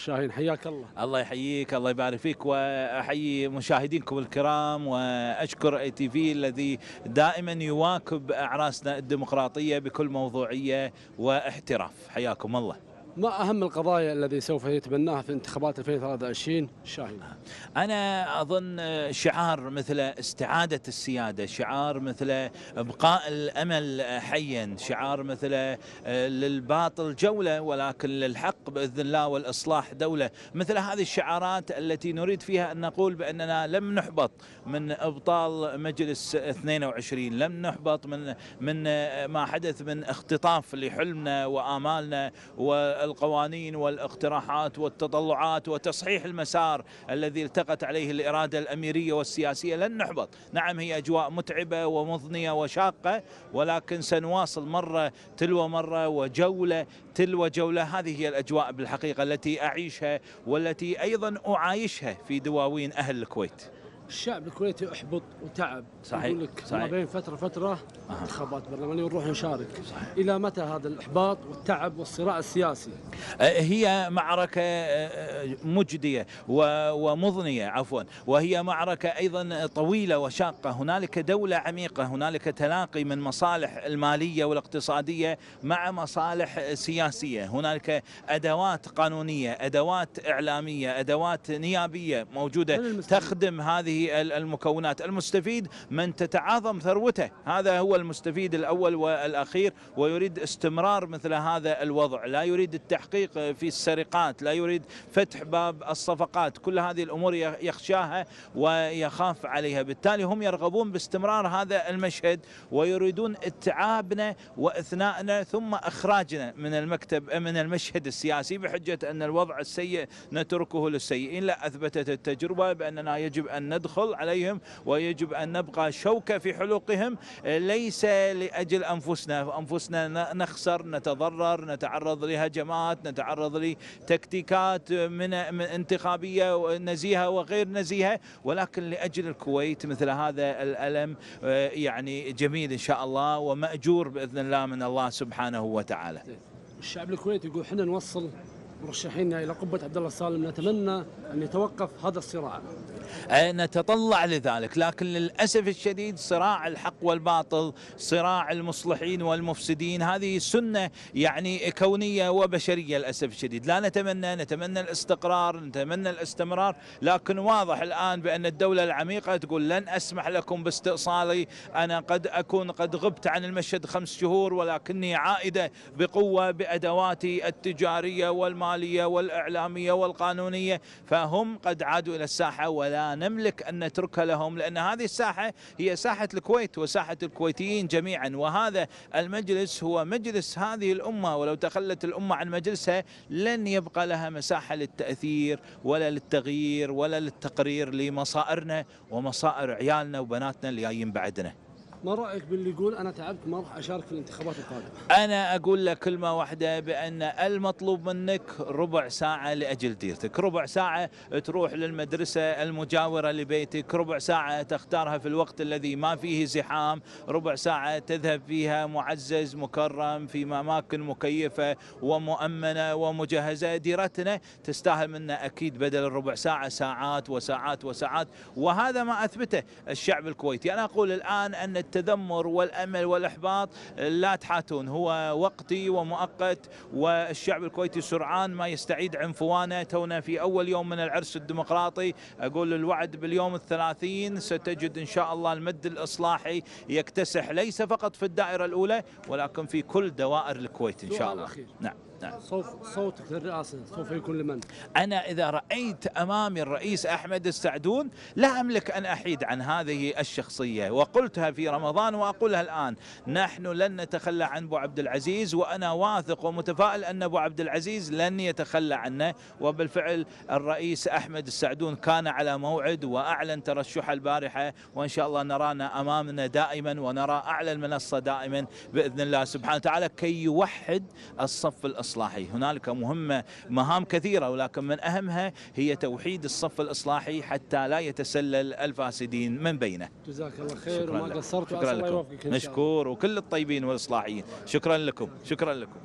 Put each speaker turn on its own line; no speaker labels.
شاهين حياك الله
الله يحييك الله يبارك فيك واحيي مشاهدينكم الكرام واشكر اي تي في الذي دائما يواكب اعراسنا الديمقراطيه بكل موضوعيه واحتراف حياكم الله
ما أهم القضايا الذي سوف يتبناها في انتخابات 2023 شاهين
أنا أظن شعار مثل استعادة السيادة شعار مثل إبقاء الأمل حيا شعار مثل آه، للباطل جولة ولكن للحق بإذن الله والإصلاح دولة مثل هذه الشعارات التي نريد فيها أن نقول بأننا لم نحبط من إبطال مجلس 22 لم نحبط من من آه، ما حدث من اختطاف لحلمنا وآمالنا و القوانين والاقتراحات والتطلعات وتصحيح المسار الذي التقت عليه الإرادة الأميرية والسياسية لن نحبط نعم هي أجواء متعبة ومضنية وشاقة ولكن سنواصل مرة تلو مرة وجولة تلو جولة هذه هي الأجواء بالحقيقة التي أعيشها والتي أيضا أعايشها في دواوين أهل الكويت
الشعب الكويتي احبط وتعب صحيح يقول لك ما بين فتره فتره أه. انتخابات برلمانيه ونروح نشارك صحيح. الى متى هذا الاحباط والتعب والصراع السياسي؟
أه، هي معركه أه، أه، مجديه ومضنيه عفوا وهي معركه ايضا طويله وشاقه هنالك دوله عميقه هنالك تلاقي من مصالح الماليه والاقتصاديه مع مصالح سياسيه هنالك ادوات قانونيه ادوات اعلاميه ادوات نيابيه موجوده تخدم هذه هذه المكونات المستفيد من تتعاظم ثروته هذا هو المستفيد الأول والأخير ويريد استمرار مثل هذا الوضع لا يريد التحقيق في السرقات لا يريد فتح باب الصفقات كل هذه الأمور يخشاها ويخاف عليها بالتالي هم يرغبون باستمرار هذا المشهد ويريدون اتعابنا وإثناءنا ثم إخراجنا من المكتب من المشهد السياسي بحجة أن الوضع السيء نتركه للسيئين لا أثبتت التجربة بأننا يجب أن ندخل ندخل عليهم ويجب أن نبقى شوكة في حلقهم ليس لأجل أنفسنا أنفسنا نخسر نتضرر نتعرض لهجمات نتعرض لتكتيكات من انتخابية نزيهة وغير نزيهة ولكن لأجل الكويت مثل هذا الألم آه، يعني جميل إن شاء الله ومأجور بإذن الله من الله سبحانه وتعالى طيب.
الشعب الكويتي يقول احنا نوصل مرشحين الى قبه عبد الله السالم نتمنى ان يتوقف هذا الصراع
نتطلع لذلك لكن للاسف الشديد صراع الحق والباطل صراع المصلحين والمفسدين هذه سنه يعني كونيه وبشريه للاسف الشديد لا نتمنى نتمنى الاستقرار نتمنى الاستمرار لكن واضح الان بان الدوله العميقه تقول لن اسمح لكم باستئصالي انا قد اكون قد غبت عن المشهد خمس شهور ولكني عائده بقوه بادواتي التجاريه والماليه المالية والإعلامية والقانونية فهم قد عادوا إلى الساحة ولا نملك أن نتركها لهم لأن هذه الساحة هي ساحة الكويت وساحة الكويتيين جميعا وهذا المجلس هو مجلس هذه الأمة ولو تخلت الأمة عن مجلسها لن يبقى لها مساحة للتأثير ولا للتغيير ولا للتقرير لمصائرنا ومصائر عيالنا وبناتنا اللي جايين بعدنا
ما رايك باللي يقول انا تعبت ما راح اشارك في الانتخابات القادمه؟
انا اقول لك كلمه واحده بان المطلوب منك ربع ساعه لاجل ديرتك، ربع ساعه تروح للمدرسه المجاوره لبيتك، ربع ساعه تختارها في الوقت الذي ما فيه زحام، ربع ساعه تذهب فيها معزز مكرم في اماكن مكيفه ومؤمنه ومجهزه، ديرتنا تستاهل منا اكيد بدل الربع ساعه ساعات وساعات وساعات وهذا ما اثبته الشعب الكويتي، انا اقول الان ان التذمر والأمل والإحباط لا تحاتون هو وقتي ومؤقت والشعب الكويتي سرعان ما يستعيد عنفوانه تونا في أول يوم من العرس الديمقراطي أقول الوعد باليوم الثلاثين ستجد إن شاء الله المد الإصلاحي يكتسح ليس فقط في الدائرة الأولى ولكن في كل دوائر الكويت إن شاء الله نعم نعم. صوت صوتك للرئاسة سوف يكون لمن؟ أنا إذا رأيت أمامي الرئيس أحمد السعدون لا أملك أن أحيد عن هذه الشخصية وقلتها في رمضان وأقولها الآن نحن لن نتخلى عن أبو عبد العزيز وأنا واثق ومتفائل أن أبو عبد العزيز لن يتخلى عنه وبالفعل الرئيس أحمد السعدون كان على موعد وأعلن ترشحه البارحة وإن شاء الله نرانا أمامنا دائما ونرى أعلى المنصة دائما بإذن الله سبحانه وتعالى كي يوحد الصف الأصلي. الإصلاحي هنالك مهمة مهام كثيرة ولكن من أهمها هي توحيد الصف الإصلاحي حتى لا يتسلل الفاسدين من بينه
جزاك الله خير شكرا وما قصرت شكرا لكم
مشكور وكل الطيبين والإصلاحيين شكرا لكم شكرا لكم